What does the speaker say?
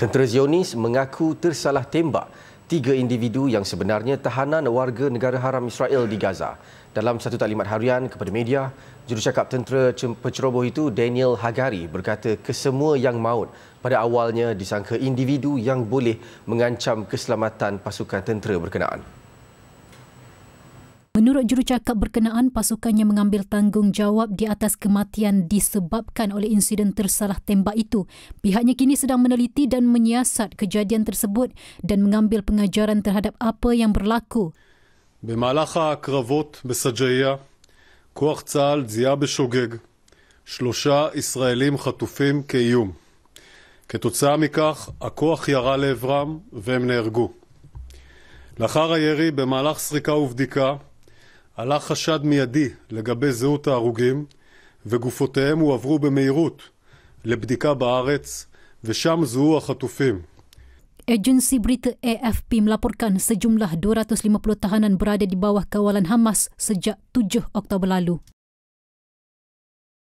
Tentera Zionis mengaku tersalah tembak tiga individu yang sebenarnya tahanan warga negara haram Israel di Gaza. Dalam satu taklimat harian kepada media, jurucakap tentera penceroboh itu Daniel Hagari berkata kesemua yang maut pada awalnya disangka individu yang boleh mengancam keselamatan pasukan tentera berkenaan. Menurut jurucakap berkenaan, pasukannya mengambil tanggungjawab di atas kematian disebabkan oleh insiden tersalah tembak itu. Pihaknya kini sedang meneliti dan menyiasat kejadian tersebut dan mengambil pengajaran terhadap apa yang berlaku. Bermalakha akravot besajaya, kuah tzal ziyah besugeg, שלושה ישראלים חטופים כאיום. כתוצאה מכך, הכוח ירה לעברם והם נהרגו. לאחר הירי, במהלך סריקה ובדיקה, עלה חשד מיידי לגבי זהות ההרוגים וגופותיהם הועברו במהירות לבדיקה בארץ ושם זוהו החטופים. Agensi berita AFP melaporkan sejumlah 250 tahanan berada di bawah kawalan Hamas sejak 7 Oktober lalu.